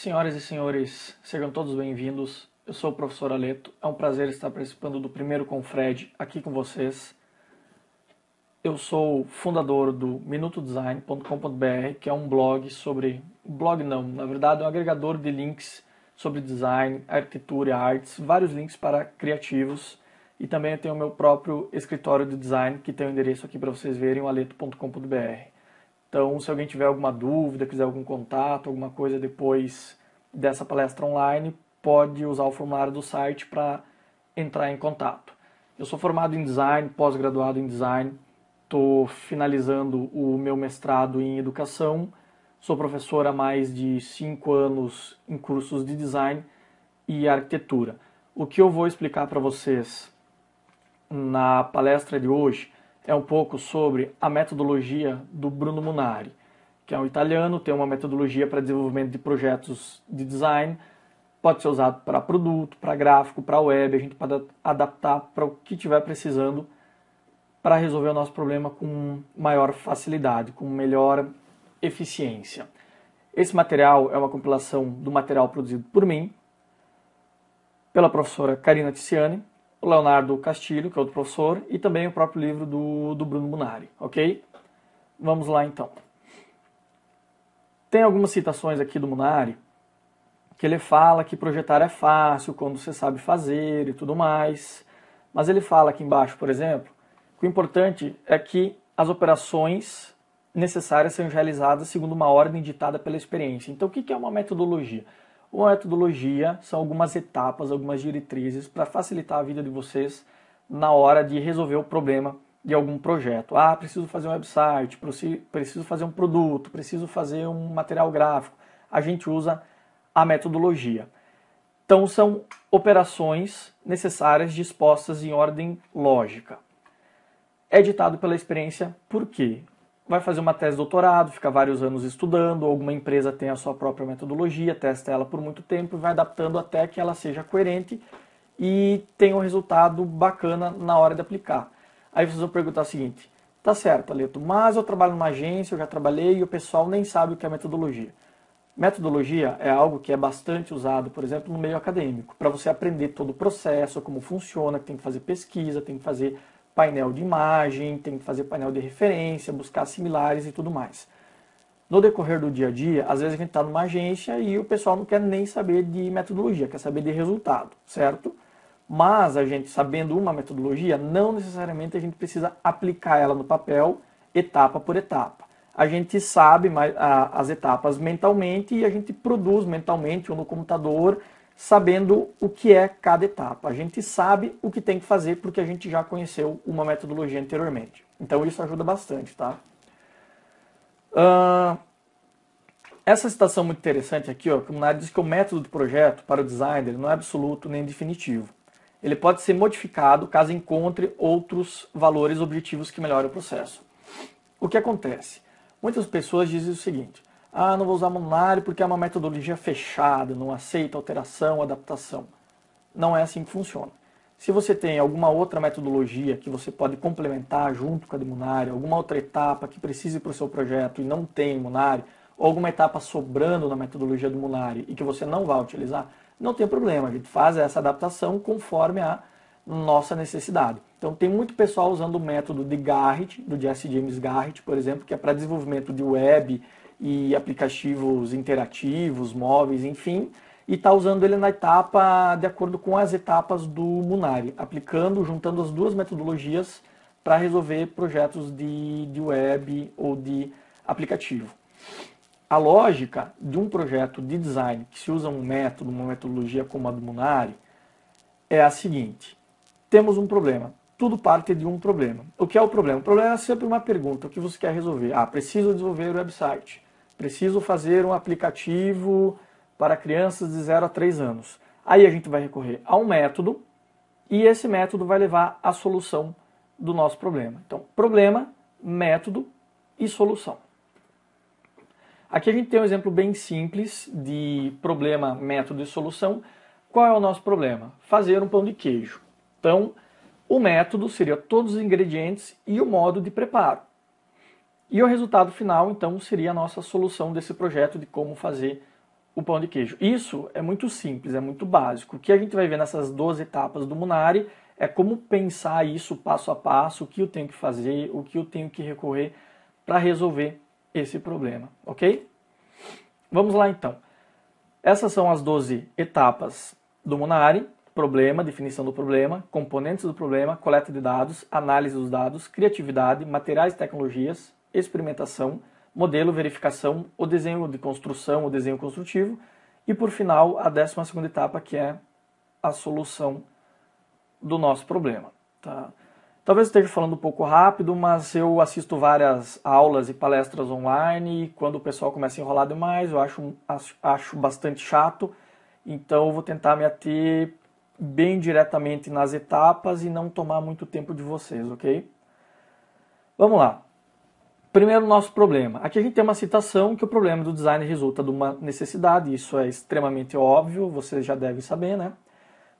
Senhoras e senhores, sejam todos bem-vindos. Eu sou o professor Aleto. É um prazer estar participando do primeiro Confred aqui com vocês. Eu sou fundador do minutodesign.com.br, que é um blog sobre blog não, na verdade é um agregador de links sobre design, arquitetura, artes, vários links para criativos. E também eu tenho o meu próprio escritório de design, que tem o um endereço aqui para vocês verem, o aleto.com.br. Então, se alguém tiver alguma dúvida, quiser algum contato, alguma coisa depois dessa palestra online, pode usar o formulário do site para entrar em contato. Eu sou formado em design, pós-graduado em design, estou finalizando o meu mestrado em educação, sou professor há mais de cinco anos em cursos de design e arquitetura. O que eu vou explicar para vocês na palestra de hoje é um pouco sobre a metodologia do Bruno Munari, que é um italiano, tem uma metodologia para desenvolvimento de projetos de design, pode ser usado para produto, para gráfico, para web, a gente pode adaptar para o que estiver precisando para resolver o nosso problema com maior facilidade, com melhor eficiência. Esse material é uma compilação do material produzido por mim, pela professora Karina Tiziani, o Leonardo Castilho, que é outro professor, e também o próprio livro do, do Bruno Munari, ok? Vamos lá então. Tem algumas citações aqui do Munari, que ele fala que projetar é fácil quando você sabe fazer e tudo mais, mas ele fala aqui embaixo, por exemplo, que o importante é que as operações necessárias sejam realizadas segundo uma ordem ditada pela experiência. Então, o que é uma metodologia? Uma metodologia são algumas etapas, algumas diretrizes para facilitar a vida de vocês na hora de resolver o problema de algum projeto. Ah, preciso fazer um website, preciso fazer um produto, preciso fazer um material gráfico. A gente usa a metodologia. Então, são operações necessárias dispostas em ordem lógica. É ditado pela experiência, por quê? vai fazer uma tese de doutorado, fica vários anos estudando, alguma empresa tem a sua própria metodologia, testa ela por muito tempo e vai adaptando até que ela seja coerente e tenha um resultado bacana na hora de aplicar. Aí vocês vão perguntar o seguinte: tá certo, Aleto, mas eu trabalho numa agência, eu já trabalhei e o pessoal nem sabe o que é metodologia. Metodologia é algo que é bastante usado, por exemplo, no meio acadêmico, para você aprender todo o processo, como funciona, que tem que fazer pesquisa, tem que fazer painel de imagem, tem que fazer painel de referência, buscar similares e tudo mais. No decorrer do dia a dia, às vezes a gente está numa agência e o pessoal não quer nem saber de metodologia, quer saber de resultado, certo? Mas a gente sabendo uma metodologia, não necessariamente a gente precisa aplicar ela no papel, etapa por etapa. A gente sabe as etapas mentalmente e a gente produz mentalmente ou no computador sabendo o que é cada etapa. A gente sabe o que tem que fazer porque a gente já conheceu uma metodologia anteriormente. Então isso ajuda bastante, tá? Uh, essa citação muito interessante aqui, ó, que o Munari diz que o método do projeto para o designer não é absoluto nem definitivo. Ele pode ser modificado caso encontre outros valores objetivos que melhorem o processo. O que acontece? Muitas pessoas dizem o seguinte: ah, não vou usar Munari porque é uma metodologia fechada, não aceita alteração, adaptação. Não é assim que funciona. Se você tem alguma outra metodologia que você pode complementar junto com a de Munari, alguma outra etapa que precise para o seu projeto e não tem Munari, ou alguma etapa sobrando na metodologia do Munari e que você não vai utilizar, não tem problema, a gente faz essa adaptação conforme a nossa necessidade. Então tem muito pessoal usando o método de Garrett, do Jesse James Garrett, por exemplo, que é para desenvolvimento de web e aplicativos interativos, móveis, enfim, e está usando ele na etapa de acordo com as etapas do Munari, aplicando, juntando as duas metodologias para resolver projetos de, de web ou de aplicativo. A lógica de um projeto de design que se usa um método, uma metodologia como a do Munari, é a seguinte: temos um problema. Tudo parte de um problema. O que é o problema? O problema é sempre uma pergunta: o que você quer resolver? Ah, preciso desenvolver o website preciso fazer um aplicativo para crianças de 0 a 3 anos. Aí a gente vai recorrer a um método e esse método vai levar à solução do nosso problema. Então, problema, método e solução. Aqui a gente tem um exemplo bem simples de problema, método e solução. Qual é o nosso problema? Fazer um pão de queijo. Então, o método seria todos os ingredientes e o modo de preparo. E o resultado final, então, seria a nossa solução desse projeto de como fazer o pão de queijo. Isso é muito simples, é muito básico. O que a gente vai ver nessas 12 etapas do Munari é como pensar isso passo a passo, o que eu tenho que fazer, o que eu tenho que recorrer para resolver esse problema, ok? Vamos lá então. Essas são as 12 etapas do Munari: problema, definição do problema, componentes do problema, coleta de dados, análise dos dados, criatividade, materiais e tecnologias, experimentação, modelo, verificação, o desenho de construção, o desenho construtivo, e por final a 12 segunda etapa que é a solução do nosso problema. Tá? Talvez esteja falando um pouco rápido, mas eu assisto várias aulas e palestras online e quando o pessoal começa a enrolar demais, eu acho, acho, acho bastante chato, então eu vou tentar me ater bem diretamente nas etapas e não tomar muito tempo de vocês, ok? Vamos lá. Primeiro, nosso problema. Aqui a gente tem uma citação que o problema do design resulta de uma necessidade, isso é extremamente óbvio, você já deve saber, né?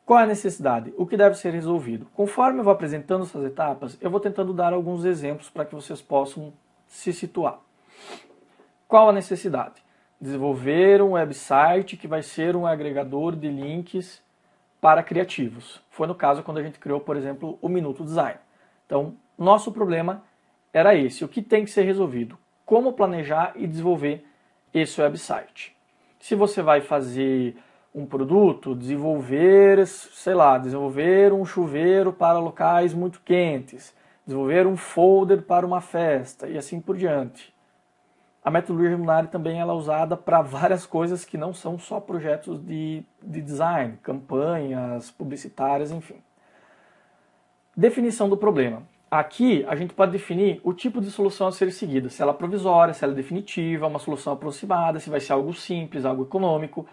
Qual é a necessidade? O que deve ser resolvido? Conforme eu vou apresentando essas etapas, eu vou tentando dar alguns exemplos para que vocês possam se situar. Qual a necessidade? Desenvolver um website que vai ser um agregador de links para criativos. Foi no caso quando a gente criou, por exemplo, o Minuto Design. Então, nosso problema era esse, o que tem que ser resolvido, como planejar e desenvolver esse website. Se você vai fazer um produto, desenvolver, sei lá, desenvolver um chuveiro para locais muito quentes, desenvolver um folder para uma festa e assim por diante. A metodologia Luminary também ela é usada para várias coisas que não são só projetos de, de design, campanhas publicitárias, enfim. Definição do problema. Aqui a gente pode definir o tipo de solução a ser seguida, se ela é provisória, se ela é definitiva, uma solução aproximada, se vai ser algo simples, algo econômico.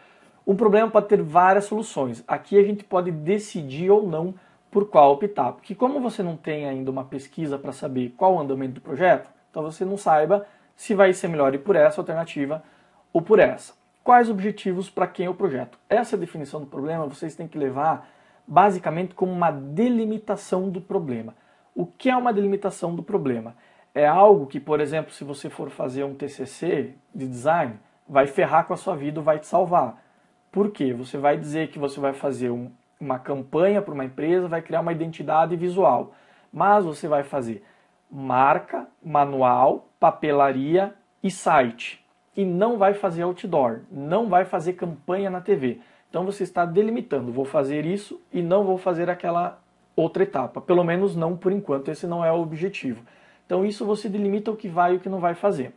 Um problema pode ter várias soluções. Aqui a gente pode decidir ou não por qual optar, porque como você não tem ainda uma pesquisa para saber qual o andamento do projeto, então você não saiba se vai ser melhor ir por essa alternativa ou por essa. Quais objetivos para quem é o projeto? Essa definição do problema vocês têm que levar basicamente como uma delimitação do problema. O que é uma delimitação do problema? É algo que, por exemplo, se você for fazer um TCC de design, vai ferrar com a sua vida vai te salvar. Por quê? Você vai dizer que você vai fazer um, uma campanha para uma empresa, vai criar uma identidade visual. Mas você vai fazer marca, manual, papelaria e site. E não vai fazer outdoor, não vai fazer campanha na TV. Então você está delimitando, vou fazer isso e não vou fazer aquela outra etapa. Pelo menos não por enquanto, esse não é o objetivo. Então isso você delimita o que vai e o que não vai fazer.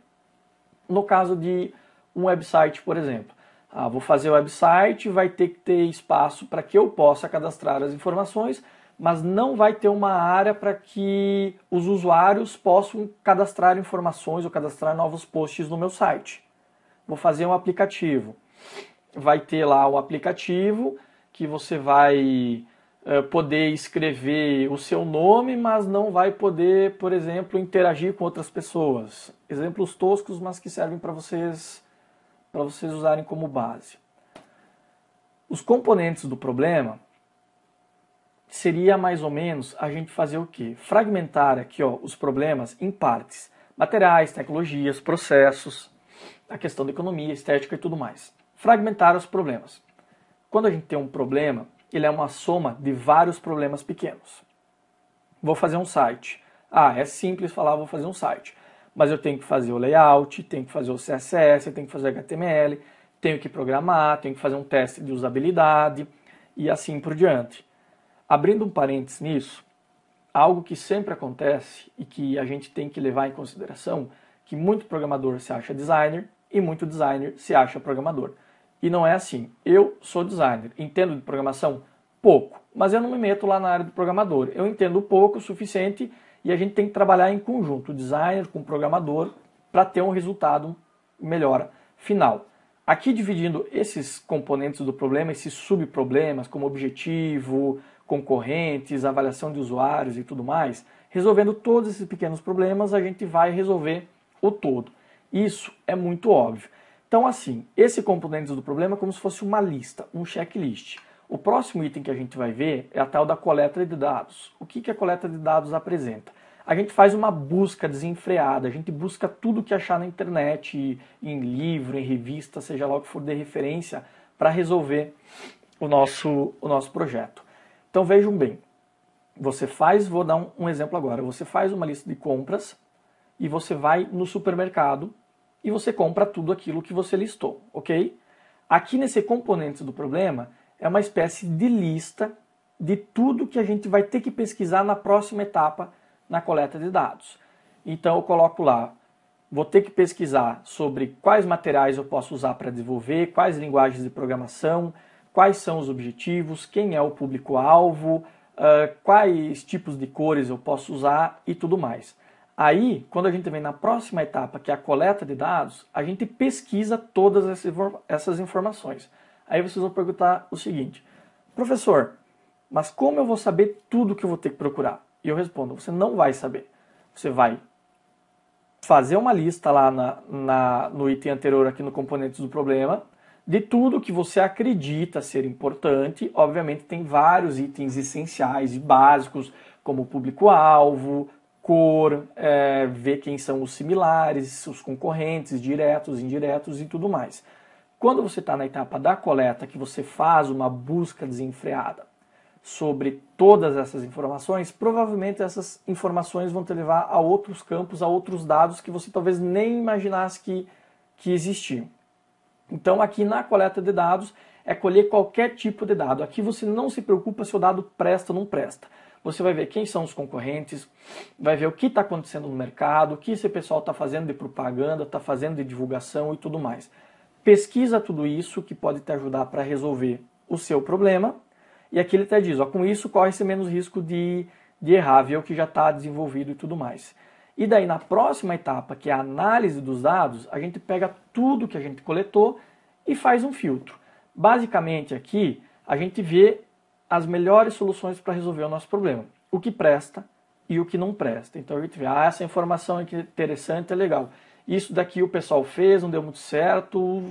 No caso de um website, por exemplo, ah, vou fazer o website, vai ter que ter espaço para que eu possa cadastrar as informações, mas não vai ter uma área para que os usuários possam cadastrar informações ou cadastrar novos posts no meu site. Vou fazer um aplicativo. Vai ter lá o aplicativo que você vai eh, poder escrever o seu nome, mas não vai poder, por exemplo, interagir com outras pessoas. Exemplos toscos, mas que servem para vocês para vocês usarem como base. Os componentes do problema seria mais ou menos a gente fazer o quê? Fragmentar aqui, ó, os problemas em partes: materiais, tecnologias, processos, a questão da economia, estética e tudo mais. Fragmentar os problemas. Quando a gente tem um problema, ele é uma soma de vários problemas pequenos. Vou fazer um site. Ah, é simples falar, vou fazer um site. Mas eu tenho que fazer o layout, tenho que fazer o CSS, tenho que fazer HTML, tenho que programar, tenho que fazer um teste de usabilidade e assim por diante. Abrindo um parênteses nisso, algo que sempre acontece e que a gente tem que levar em consideração, que muito programador se acha designer e muito designer se acha programador. E não é assim. Eu sou designer, entendo de programação pouco, mas eu não me meto lá na área do programador. Eu entendo pouco o suficiente e a gente tem que trabalhar em conjunto, designer com programador, para ter um resultado melhor final. Aqui dividindo esses componentes do problema, esses subproblemas, como objetivo, concorrentes, avaliação de usuários e tudo mais, resolvendo todos esses pequenos problemas, a gente vai resolver o todo. Isso é muito óbvio. Então, assim, esse componente do problema é como se fosse uma lista, um checklist. O próximo item que a gente vai ver é a tal da coleta de dados. O que, que a coleta de dados apresenta? A gente faz uma busca desenfreada, a gente busca tudo que achar na internet, em livro, em revista, seja lá o que for de referência, para resolver o nosso, o nosso projeto. Então vejam bem, você faz, vou dar um, um exemplo agora, você faz uma lista de compras e você vai no supermercado e você compra tudo aquilo que você listou, ok? Aqui nesse componente do problema é uma espécie de lista de tudo que a gente vai ter que pesquisar na próxima etapa na coleta de dados. Então eu coloco lá, vou ter que pesquisar sobre quais materiais eu posso usar para desenvolver, quais linguagens de programação, quais são os objetivos, quem é o público-alvo, uh, quais tipos de cores eu posso usar e tudo mais. Aí, quando a gente vem na próxima etapa, que é a coleta de dados, a gente pesquisa todas essas informações. Aí vocês vão perguntar o seguinte: professor, mas como eu vou saber tudo que eu vou ter que procurar? E eu respondo: você não vai saber. Você vai fazer uma lista lá na, na, no item anterior, aqui no componentes do problema, de tudo que você acredita ser importante. Obviamente, tem vários itens essenciais e básicos, como público-alvo, cor, é, ver quem são os similares, os concorrentes, diretos, indiretos e tudo mais. Quando você está na etapa da coleta, que você faz uma busca desenfreada sobre todas essas informações, provavelmente essas informações vão te levar a outros campos, a outros dados que você talvez nem imaginasse que, que existiam. Então, aqui na coleta de dados, é colher qualquer tipo de dado. Aqui você não se preocupa se o dado presta ou não presta você vai ver quem são os concorrentes, vai ver o que está acontecendo no mercado, o que esse pessoal está fazendo de propaganda, está fazendo de divulgação e tudo mais. Pesquisa tudo isso que pode te ajudar para resolver o seu problema. E aqui ele até diz, ó, com isso corre-se menos risco de, de errar, ver o que já está desenvolvido e tudo mais. E daí na próxima etapa, que é a análise dos dados, a gente pega tudo que a gente coletou e faz um filtro. Basicamente aqui, a gente vê as melhores soluções para resolver o nosso problema. O que presta e o que não presta. Então a gente vê, ah, essa informação é interessante, é legal. Isso daqui o pessoal fez, não deu muito certo,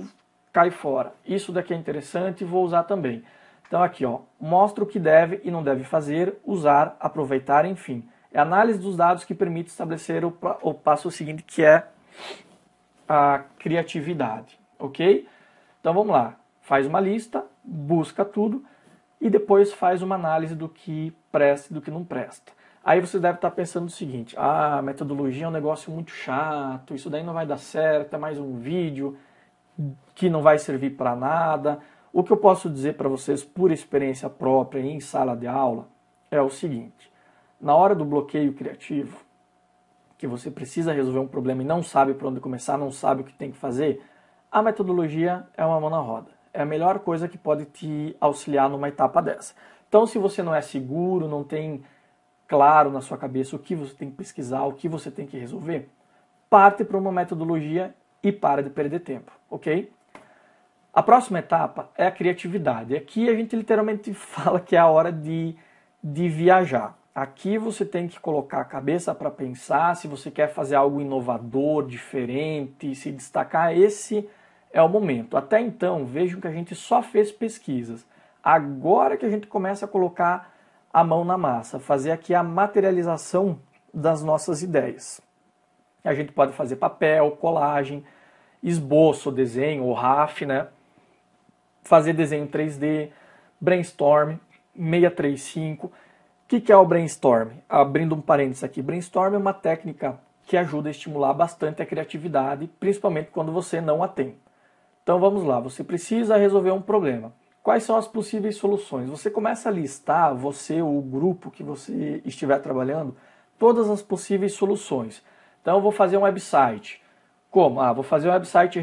cai fora. Isso daqui é interessante, vou usar também. Então aqui, ó, mostra o que deve e não deve fazer, usar, aproveitar, enfim. É a análise dos dados que permite estabelecer o, o passo seguinte, que é a criatividade, ok? Então vamos lá, faz uma lista, busca tudo, e depois faz uma análise do que presta e do que não presta. Aí você deve estar pensando o seguinte: ah, metodologia é um negócio muito chato, isso daí não vai dar certo, é mais um vídeo que não vai servir para nada. O que eu posso dizer para vocês por experiência própria em sala de aula é o seguinte: na hora do bloqueio criativo, que você precisa resolver um problema e não sabe por onde começar, não sabe o que tem que fazer, a metodologia é uma mão na roda é a melhor coisa que pode te auxiliar numa etapa dessa. Então, se você não é seguro, não tem claro na sua cabeça o que você tem que pesquisar, o que você tem que resolver, parte para uma metodologia e para de perder tempo, ok? A próxima etapa é a criatividade. Aqui a gente literalmente fala que é a hora de, de viajar. Aqui você tem que colocar a cabeça para pensar, se você quer fazer algo inovador, diferente, se destacar, esse é o momento. Até então, vejam que a gente só fez pesquisas. Agora que a gente começa a colocar a mão na massa, fazer aqui a materialização das nossas ideias. A gente pode fazer papel, colagem, esboço, desenho, ou RAF, né? Fazer desenho 3D, brainstorm, 635. O que, que é o brainstorm? Abrindo um parênteses aqui, brainstorm é uma técnica que ajuda a estimular bastante a criatividade, principalmente quando você não a tem. Então vamos lá, você precisa resolver um problema. Quais são as possíveis soluções? Você começa a listar, você ou o grupo que você estiver trabalhando, todas as possíveis soluções. Então vou fazer um website. Como? Ah, vou fazer um website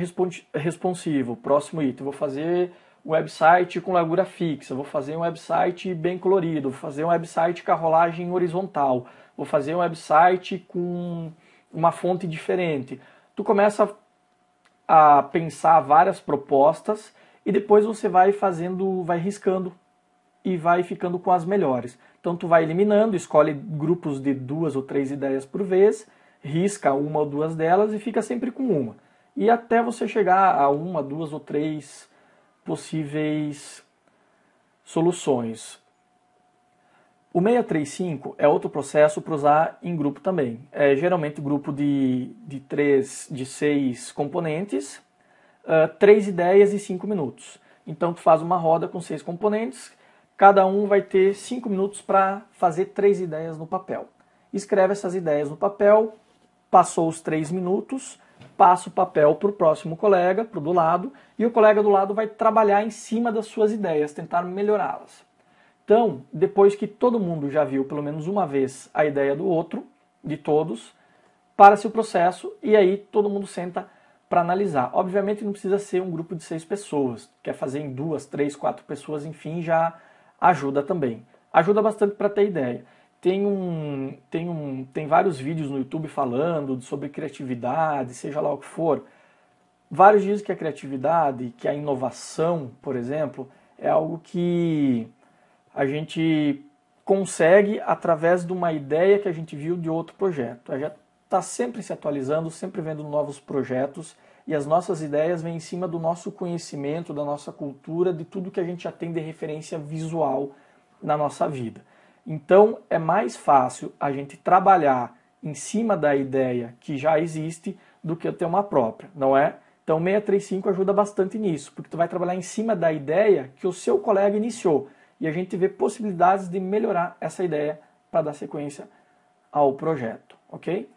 responsivo, próximo item. Vou fazer um website com largura fixa, vou fazer um website bem colorido, vou fazer um website com a rolagem horizontal, vou fazer um website com uma fonte diferente. Tu começa a a pensar várias propostas e depois você vai fazendo, vai riscando e vai ficando com as melhores. Então tu vai eliminando, escolhe grupos de duas ou três ideias por vez, risca uma ou duas delas e fica sempre com uma. E até você chegar a uma, duas ou três possíveis soluções. O 635 é outro processo para usar em grupo também. É geralmente grupo de, de três, de seis componentes, uh, três ideias e cinco minutos. Então tu faz uma roda com seis componentes, cada um vai ter cinco minutos para fazer três ideias no papel. Escreve essas ideias no papel, passou os três minutos, passa o papel para o próximo colega, para o do lado, e o colega do lado vai trabalhar em cima das suas ideias, tentar melhorá-las. Então, depois que todo mundo já viu pelo menos uma vez a ideia do outro, de todos, para-se o processo e aí todo mundo senta para analisar. Obviamente não precisa ser um grupo de seis pessoas, quer fazer em duas, três, quatro pessoas, enfim, já ajuda também. Ajuda bastante para ter ideia. Tem, um, tem, um, tem vários vídeos no YouTube falando sobre criatividade, seja lá o que for. Vários dizem que a criatividade, que a inovação, por exemplo, é algo que a gente consegue através de uma ideia que a gente viu de outro projeto. A gente está sempre se atualizando, sempre vendo novos projetos e as nossas ideias vêm em cima do nosso conhecimento, da nossa cultura, de tudo que a gente já tem de referência visual na nossa vida. Então é mais fácil a gente trabalhar em cima da ideia que já existe do que eu ter uma própria, não é? Então 635 ajuda bastante nisso, porque tu vai trabalhar em cima da ideia que o seu colega iniciou e a gente vê possibilidades de melhorar essa ideia para dar sequência ao projeto, ok?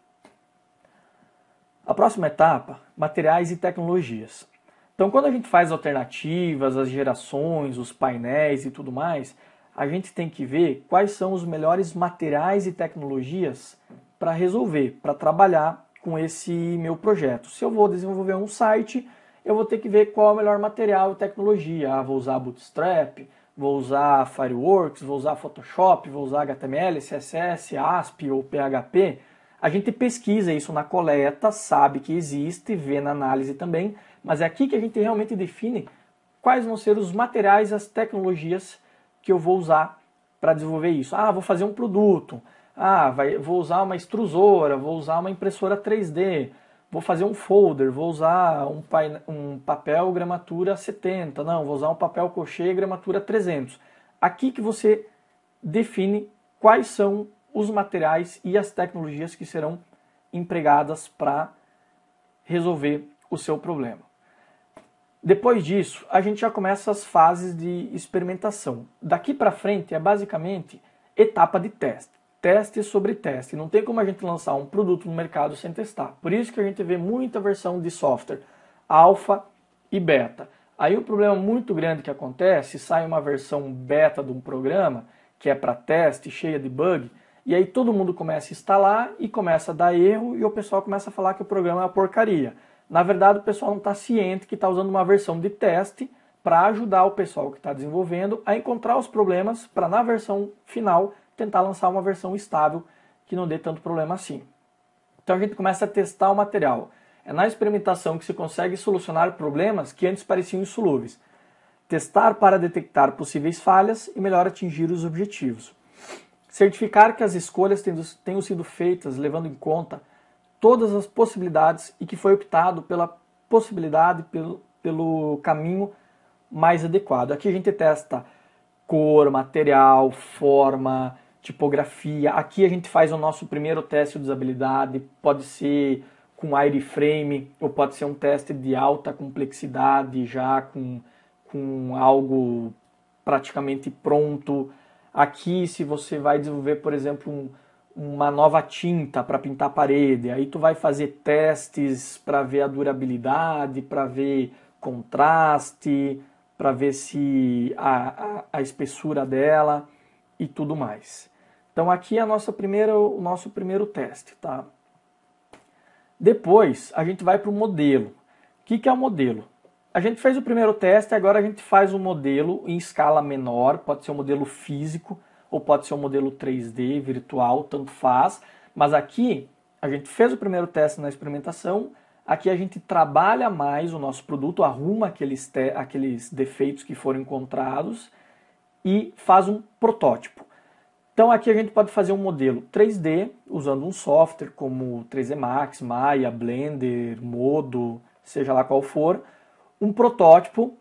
A próxima etapa, materiais e tecnologias. Então, quando a gente faz alternativas, as gerações, os painéis e tudo mais, a gente tem que ver quais são os melhores materiais e tecnologias para resolver, para trabalhar com esse meu projeto. Se eu vou desenvolver um site, eu vou ter que ver qual é o melhor material e tecnologia. Ah, vou usar Bootstrap, vou usar Fireworks, vou usar Photoshop, vou usar HTML, CSS, ASP ou PHP. A gente pesquisa isso na coleta, sabe que existe, vê na análise também, mas é aqui que a gente realmente define quais vão ser os materiais, as tecnologias que eu vou usar para desenvolver isso. Ah, vou fazer um produto. Ah, vai, vou usar uma extrusora, vou usar uma impressora 3D, vou fazer um folder, vou usar um, um papel gramatura 70, não, vou usar um papel cochê gramatura 300. Aqui que você define quais são os materiais e as tecnologias que serão empregadas para resolver o seu problema. Depois disso, a gente já começa as fases de experimentação. Daqui para frente é basicamente etapa de teste teste sobre teste. Não tem como a gente lançar um produto no mercado sem testar. Por isso que a gente vê muita versão de software alfa e beta. Aí o um problema muito grande que acontece, sai uma versão beta de um programa que é para teste, cheia de bug, e aí todo mundo começa a instalar e começa a dar erro e o pessoal começa a falar que o programa é uma porcaria. Na verdade, o pessoal não está ciente que está usando uma versão de teste para ajudar o pessoal que está desenvolvendo a encontrar os problemas para na versão final tentar lançar uma versão estável que não dê tanto problema assim. Então a gente começa a testar o material. É na experimentação que se consegue solucionar problemas que antes pareciam insolúveis. Testar para detectar possíveis falhas e melhor atingir os objetivos. Certificar que as escolhas tenham sido feitas levando em conta todas as possibilidades e que foi optado pela possibilidade, pelo, pelo caminho mais adequado. Aqui a gente testa cor, material, forma, tipografia. Aqui a gente faz o nosso primeiro teste de usabilidade, pode ser com wireframe ou pode ser um teste de alta complexidade já com, com algo praticamente pronto. Aqui se você vai desenvolver, por exemplo, um, uma nova tinta para pintar a parede, aí tu vai fazer testes para ver a durabilidade, para ver contraste, para ver se a, a, a espessura dela e tudo mais. Então aqui é a nossa primeira, o nosso primeiro teste, tá? Depois a gente vai para o modelo. O que, que é o modelo? A gente fez o primeiro teste, agora a gente faz um modelo em escala menor, pode ser um modelo físico ou pode ser um modelo 3D, virtual, tanto faz. Mas aqui a gente fez o primeiro teste na experimentação, aqui a gente trabalha mais o nosso produto, arruma aqueles, aqueles defeitos que foram encontrados e faz um protótipo. Então aqui a gente pode fazer um modelo 3D usando um software como 3D Max, Maya, Blender, Modo, seja lá qual for, um protótipo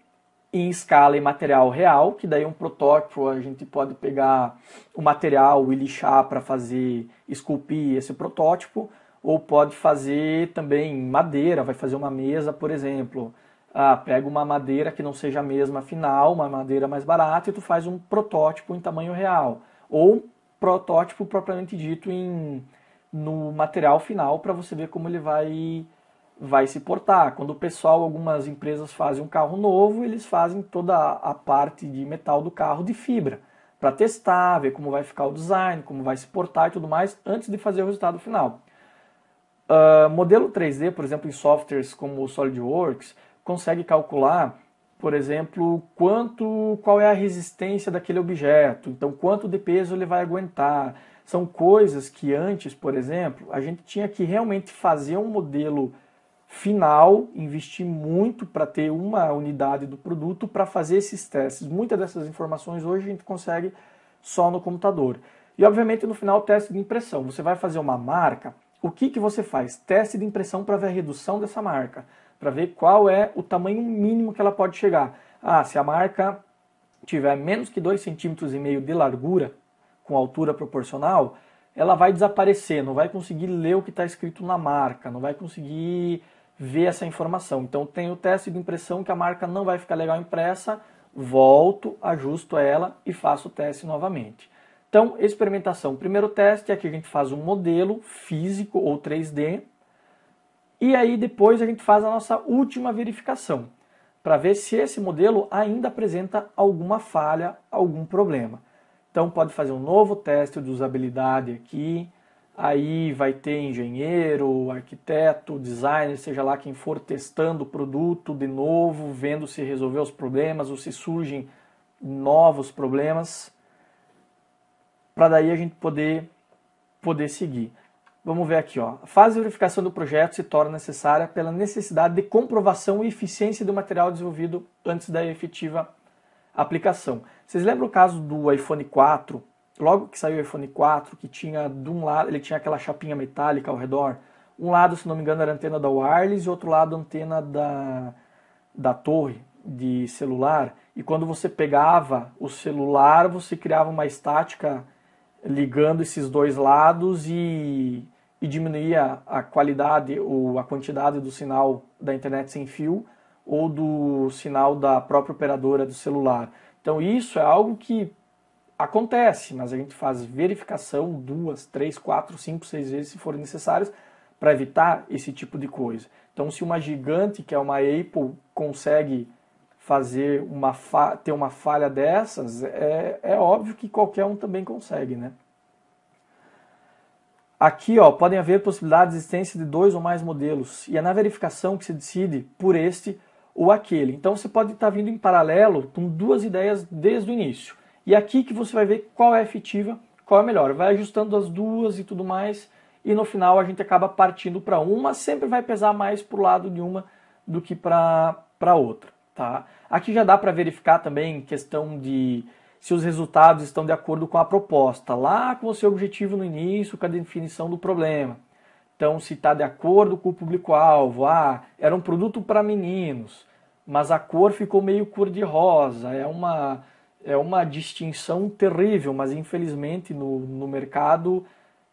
em escala e material real, que daí um protótipo a gente pode pegar o material e lixar para fazer esculpir esse protótipo, ou pode fazer também madeira, vai fazer uma mesa, por exemplo. Ah, pega uma madeira que não seja a mesma final, uma madeira mais barata, e tu faz um protótipo em tamanho real ou protótipo propriamente dito em no material final para você ver como ele vai vai se portar. Quando o pessoal, algumas empresas fazem um carro novo, eles fazem toda a parte de metal do carro de fibra para testar, ver como vai ficar o design, como vai se portar e tudo mais antes de fazer o resultado final. Uh, modelo 3D, por exemplo, em softwares como o SolidWorks, consegue calcular por exemplo, quanto, qual é a resistência daquele objeto, então quanto de peso ele vai aguentar. São coisas que antes, por exemplo, a gente tinha que realmente fazer um modelo final, investir muito para ter uma unidade do produto para fazer esses testes. Muitas dessas informações hoje a gente consegue só no computador. E obviamente no final teste de impressão. Você vai fazer uma marca, o que, que você faz? Teste de impressão para ver a redução dessa marca para ver qual é o tamanho mínimo que ela pode chegar. Ah, se a marca tiver menos que 2,5 cm de largura, com altura proporcional, ela vai desaparecer, não vai conseguir ler o que está escrito na marca, não vai conseguir ver essa informação. Então tem o teste de impressão que a marca não vai ficar legal impressa, volto, ajusto ela e faço o teste novamente. Então, experimentação. Primeiro teste é que a gente faz um modelo físico ou 3D e aí depois a gente faz a nossa última verificação para ver se esse modelo ainda apresenta alguma falha, algum problema. Então pode fazer um novo teste de usabilidade aqui, aí vai ter engenheiro, arquiteto, designer, seja lá quem for testando o produto de novo, vendo se resolveu os problemas ou se surgem novos problemas, para daí a gente poder poder seguir. Vamos ver aqui, ó. A fase de verificação do projeto se torna necessária pela necessidade de comprovação e eficiência do material desenvolvido antes da efetiva aplicação. Vocês lembram o caso do iPhone 4? Logo que saiu o iPhone 4, que tinha de um lado, ele tinha aquela chapinha metálica ao redor. Um lado, se não me engano, era antena da wireless e outro lado antena da, da torre de celular. E quando você pegava o celular, você criava uma estática ligando esses dois lados e, e diminuir a, a qualidade ou a quantidade do sinal da internet sem fio ou do sinal da própria operadora do celular. Então isso é algo que acontece, mas a gente faz verificação duas, três, quatro, cinco, seis vezes se forem necessários para evitar esse tipo de coisa. Então se uma gigante que é uma Apple consegue fazer uma fa ter uma falha dessas, é, é óbvio que qualquer um também consegue, né? Aqui ó, podem haver possibilidades de existência de dois ou mais modelos, e é na verificação que se decide por este ou aquele. Então você pode estar vindo em paralelo com duas ideias desde o início. E aqui que você vai ver qual é efetiva, qual é melhor. Vai ajustando as duas e tudo mais, e no final a gente acaba partindo para uma, sempre vai pesar mais para o lado de uma do que para outra. Tá? Aqui já dá para verificar também questão de se os resultados estão de acordo com a proposta, lá com o seu objetivo no início, com a definição do problema. Então, se está de acordo com o público-alvo, ah, era um produto para meninos, mas a cor ficou meio cor-de-rosa, é uma, é uma distinção terrível, mas infelizmente no, no mercado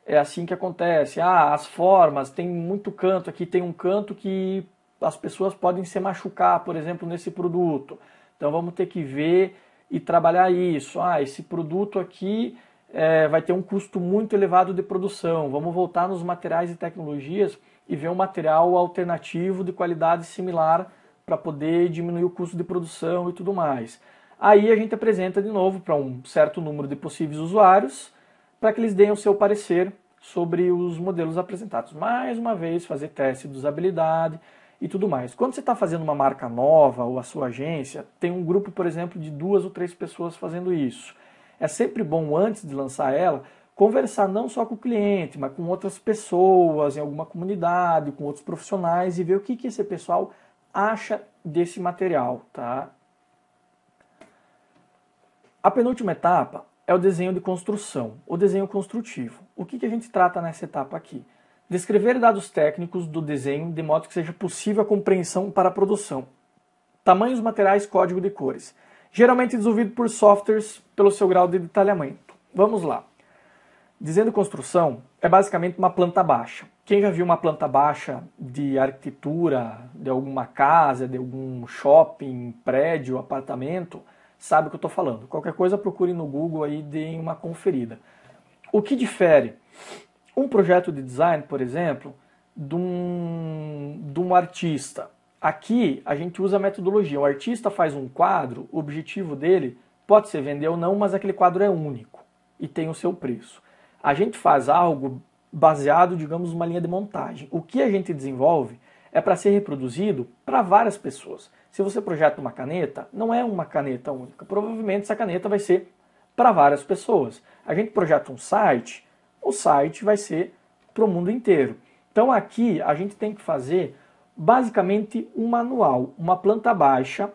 é assim que acontece. Ah, as formas, tem muito canto, aqui tem um canto que as pessoas podem se machucar, por exemplo, nesse produto. Então vamos ter que ver e trabalhar isso. Ah, esse produto aqui é, vai ter um custo muito elevado de produção. Vamos voltar nos materiais e tecnologias e ver um material alternativo de qualidade similar para poder diminuir o custo de produção e tudo mais. Aí a gente apresenta de novo para um certo número de possíveis usuários para que eles deem o seu parecer sobre os modelos apresentados. Mais uma vez, fazer teste de usabilidade, e tudo mais. Quando você está fazendo uma marca nova ou a sua agência, tem um grupo, por exemplo, de duas ou três pessoas fazendo isso. É sempre bom, antes de lançar ela, conversar não só com o cliente, mas com outras pessoas, em alguma comunidade, com outros profissionais e ver o que, que esse pessoal acha desse material, tá? A penúltima etapa é o desenho de construção, o desenho construtivo. O que, que a gente trata nessa etapa aqui? Descrever dados técnicos do desenho de modo que seja possível a compreensão para a produção. Tamanhos, materiais, código de cores. Geralmente desenvolvido por softwares pelo seu grau de detalhamento. Vamos lá. Dizendo construção, é basicamente uma planta baixa. Quem já viu uma planta baixa de arquitetura, de alguma casa, de algum shopping, prédio, apartamento, sabe o que eu estou falando. Qualquer coisa procure no Google aí, dê uma conferida. O que difere um projeto de design, por exemplo, de um, de um artista. Aqui a gente usa a metodologia. O artista faz um quadro, o objetivo dele pode ser vender ou não, mas aquele quadro é único e tem o seu preço. A gente faz algo baseado, digamos, numa linha de montagem. O que a gente desenvolve é para ser reproduzido para várias pessoas. Se você projeta uma caneta, não é uma caneta única. Provavelmente essa caneta vai ser para várias pessoas. A gente projeta um site, o site vai ser para o mundo inteiro. Então aqui a gente tem que fazer basicamente um manual, uma planta baixa,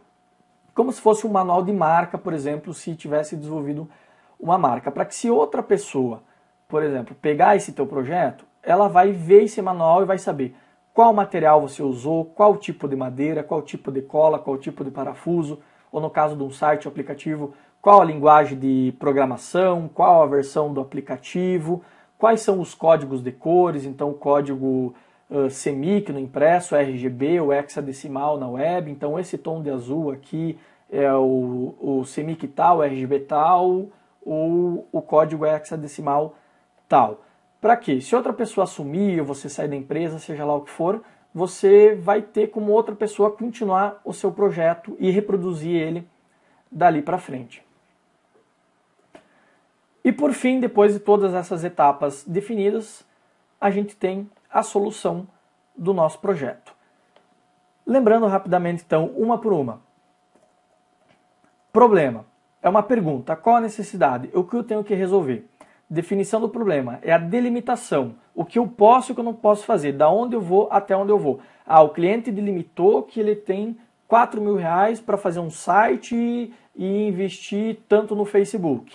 como se fosse um manual de marca, por exemplo, se tivesse desenvolvido uma marca, para que se outra pessoa, por exemplo, pegar esse teu projeto, ela vai ver esse manual e vai saber qual material você usou, qual tipo de madeira, qual tipo de cola, qual tipo de parafuso, ou no caso de um site ou aplicativo, qual a linguagem de programação, qual a versão do aplicativo, Quais são os códigos de cores? Então, o código uh, CMYK no impresso, RGB, o hexadecimal na web. Então, esse tom de azul aqui é o, o CMYK tal, RGB tal, ou o código hexadecimal tal. Para quê? Se outra pessoa assumir, ou você sair da empresa, seja lá o que for, você vai ter como outra pessoa continuar o seu projeto e reproduzir ele dali para frente. E por fim, depois de todas essas etapas definidas, a gente tem a solução do nosso projeto. Lembrando rapidamente, então, uma por uma. Problema. É uma pergunta. Qual a necessidade? O que eu tenho que resolver? Definição do problema é a delimitação. O que eu posso e o que eu não posso fazer. Da onde eu vou até onde eu vou. Ah, o cliente delimitou que ele tem 4 mil reais para fazer um site e investir tanto no Facebook.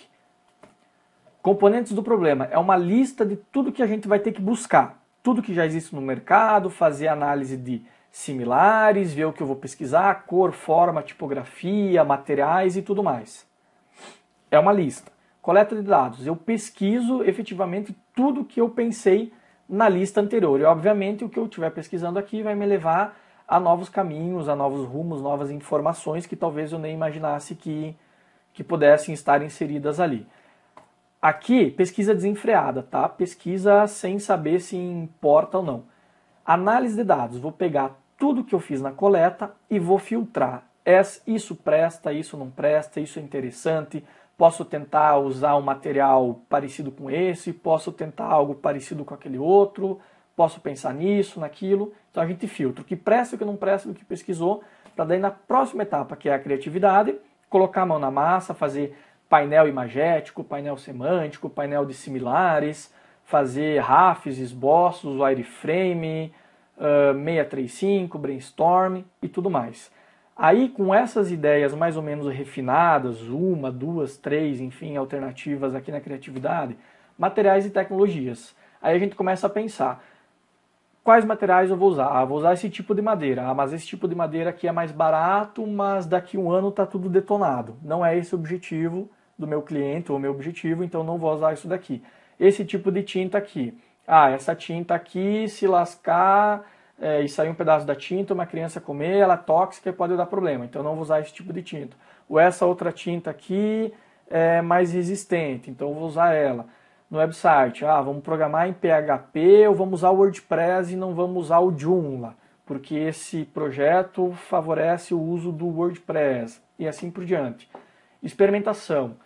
Componentes do problema é uma lista de tudo que a gente vai ter que buscar, tudo que já existe no mercado, fazer análise de similares, ver o que eu vou pesquisar, cor, forma, tipografia, materiais e tudo mais. É uma lista. Coleta de dados. Eu pesquiso efetivamente tudo que eu pensei na lista anterior. E obviamente o que eu estiver pesquisando aqui vai me levar a novos caminhos, a novos rumos, novas informações que talvez eu nem imaginasse que, que pudessem estar inseridas ali. Aqui, pesquisa desenfreada, tá? Pesquisa sem saber se importa ou não. Análise de dados, vou pegar tudo que eu fiz na coleta e vou filtrar. É, isso presta, isso não presta, isso é interessante. Posso tentar usar um material parecido com esse, posso tentar algo parecido com aquele outro, posso pensar nisso, naquilo. Então a gente filtra o que presta, o que não presta, o que pesquisou, para daí na próxima etapa, que é a criatividade, colocar a mão na massa, fazer painel imagético, painel semântico, painel de similares, fazer RAFs, esboços, wireframe, uh, ah, 635, brainstorm e tudo mais. Aí, com essas ideias mais ou menos refinadas, uma, duas, três, enfim, alternativas aqui na criatividade, materiais e tecnologias. Aí a gente começa a pensar: quais materiais eu vou usar? Ah, vou usar esse tipo de madeira. Ah, mas esse tipo de madeira aqui é mais barato, mas daqui um ano está tudo detonado. Não é esse o objetivo do meu cliente ou meu objetivo, então não vou usar isso daqui. Esse tipo de tinta aqui. Ah, essa tinta aqui, se lascar é, e sair um pedaço da tinta, uma criança comer, ela é tóxica e pode dar problema, então não vou usar esse tipo de tinta. Ou essa outra tinta aqui é mais resistente, então vou usar ela no website. Ah, vamos programar em PHP ou vamos usar o WordPress e não vamos usar o Joomla, porque esse projeto favorece o uso do WordPress e assim por diante. Experimentação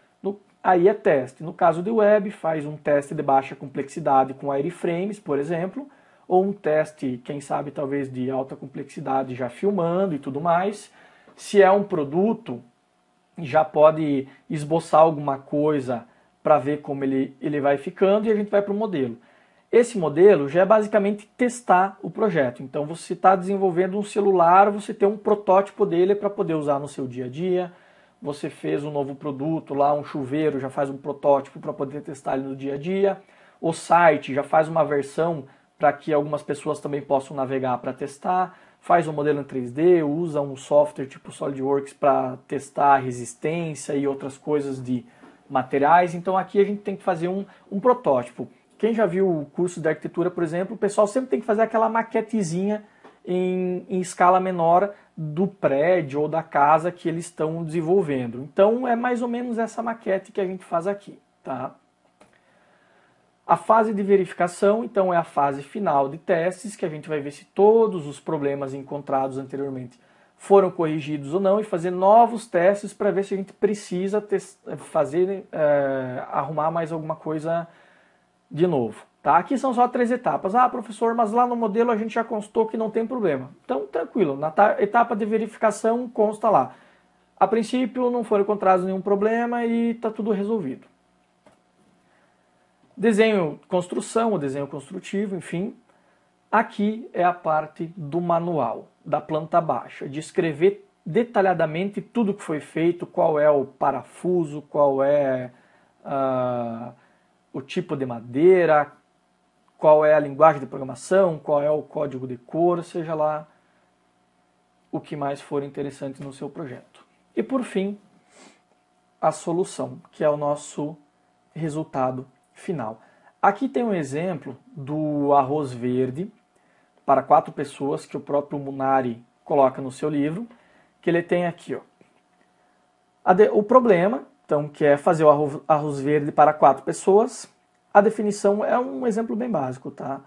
aí é teste. No caso de web, faz um teste de baixa complexidade com wireframes, por exemplo, ou um teste, quem sabe, talvez de alta complexidade já filmando e tudo mais. Se é um produto, já pode esboçar alguma coisa para ver como ele, ele vai ficando e a gente vai para o modelo. Esse modelo já é basicamente testar o projeto. Então, você está desenvolvendo um celular, você tem um protótipo dele para poder usar no seu dia a dia, você fez um novo produto lá, um chuveiro, já faz um protótipo para poder testar ele no dia a dia. O site já faz uma versão para que algumas pessoas também possam navegar para testar. Faz um modelo em 3D, usa um software tipo SolidWorks para testar resistência e outras coisas de materiais. Então aqui a gente tem que fazer um, um protótipo. Quem já viu o curso de arquitetura, por exemplo, o pessoal sempre tem que fazer aquela maquetezinha em, em escala menor do prédio ou da casa que eles estão desenvolvendo. Então é mais ou menos essa maquete que a gente faz aqui, tá? A fase de verificação, então, é a fase final de testes, que a gente vai ver se todos os problemas encontrados anteriormente foram corrigidos ou não e fazer novos testes para ver se a gente precisa fazer é, arrumar mais alguma coisa de novo. Tá? Aqui são só três etapas. Ah, professor, mas lá no modelo a gente já constou que não tem problema. Então, tranquilo, na etapa de verificação consta lá. A princípio, não foram encontrados nenhum problema e está tudo resolvido. Desenho construção, o desenho construtivo, enfim. Aqui é a parte do manual, da planta baixa, de escrever detalhadamente tudo que foi feito, qual é o parafuso, qual é uh, o tipo de madeira, qual é a linguagem de programação, qual é o código de cor, seja lá o que mais for interessante no seu projeto. E por fim, a solução, que é o nosso resultado final. Aqui tem um exemplo do arroz verde para quatro pessoas que o próprio Munari coloca no seu livro, que ele tem aqui. Ó. O problema, então, que é fazer o arroz verde para quatro pessoas, a definição é um exemplo bem básico, tá?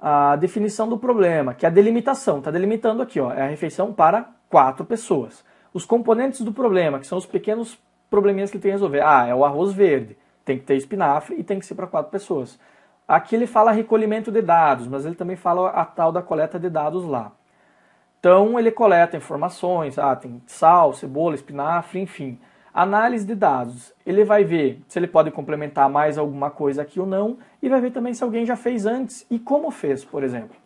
A definição do problema, que é a delimitação, tá delimitando aqui, ó, é a refeição para quatro pessoas. Os componentes do problema, que são os pequenos probleminhas que tem que resolver. Ah, é o arroz verde, tem que ter espinafre e tem que ser para quatro pessoas. Aqui ele fala recolhimento de dados, mas ele também fala a tal da coleta de dados lá. Então ele coleta informações, ah, tem sal, cebola, espinafre, enfim. Análise de dados. Ele vai ver se ele pode complementar mais alguma coisa aqui ou não e vai ver também se alguém já fez antes e como fez, por exemplo.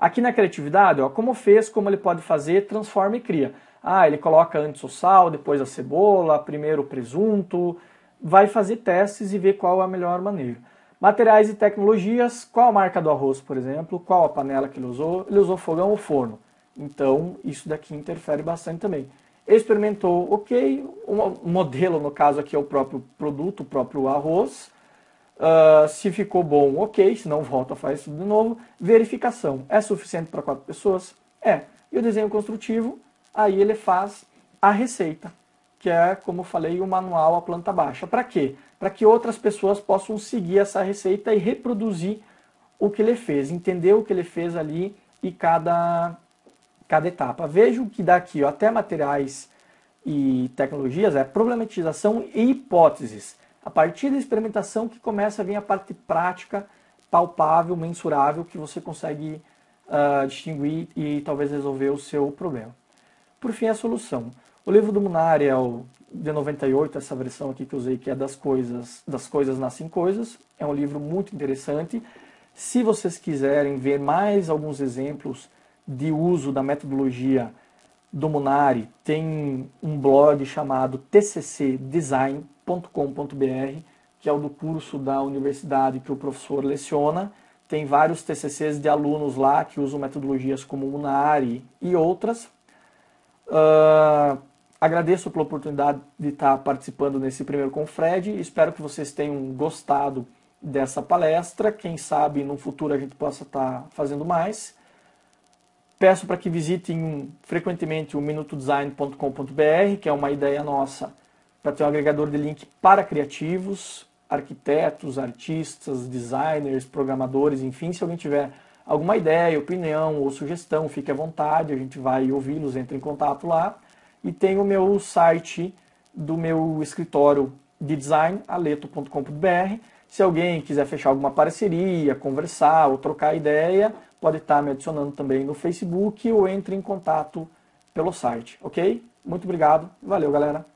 Aqui na criatividade, ó, como fez, como ele pode fazer, transforma e cria. Ah, ele coloca antes o sal, depois a cebola, primeiro o presunto. Vai fazer testes e ver qual é a melhor maneira. Materiais e tecnologias, qual a marca do arroz, por exemplo, qual a panela que ele usou, ele usou fogão ou forno. Então, isso daqui interfere bastante também experimentou, ok, o modelo, no caso aqui é o próprio produto, o próprio arroz, uh, se ficou bom, ok, se não volta, faz tudo de novo, verificação, é suficiente para quatro pessoas? É. E o desenho construtivo, aí ele faz a receita, que é, como falei, o manual à planta baixa. Para quê? Para que outras pessoas possam seguir essa receita e reproduzir o que ele fez, entender o que ele fez ali e cada cada etapa. Veja o que dá aqui, ó, até materiais e tecnologias, é problematização e hipóteses. A partir da experimentação que começa a vir a parte prática, palpável, mensurável, que você consegue uh, distinguir e talvez resolver o seu problema. Por fim, a solução. O livro do Munari é o de 98, essa versão aqui que eu usei, que é das coisas, das coisas nascem coisas. É um livro muito interessante. Se vocês quiserem ver mais alguns exemplos de uso da metodologia do Munari tem um blog chamado tccdesign.com.br, que é o do curso da universidade que o professor leciona. Tem vários TCCs de alunos lá que usam metodologias como Munari e outras. Uh, agradeço pela oportunidade de estar participando nesse primeiro Confred. Espero que vocês tenham gostado dessa palestra. Quem sabe no futuro a gente possa estar fazendo mais. Peço para que visitem frequentemente o minutodesign.com.br, que é uma ideia nossa para ter um agregador de link para criativos, arquitetos, artistas, designers, programadores, enfim, se alguém tiver alguma ideia, opinião ou sugestão, fique à vontade, a gente vai ouvi-los, entre em contato lá. E tem o meu site do meu escritório de design, aleto.com.br. Se alguém quiser fechar alguma parceria, conversar ou trocar ideia, pode estar me adicionando também no Facebook ou entre em contato pelo site, ok? Muito obrigado, valeu galera!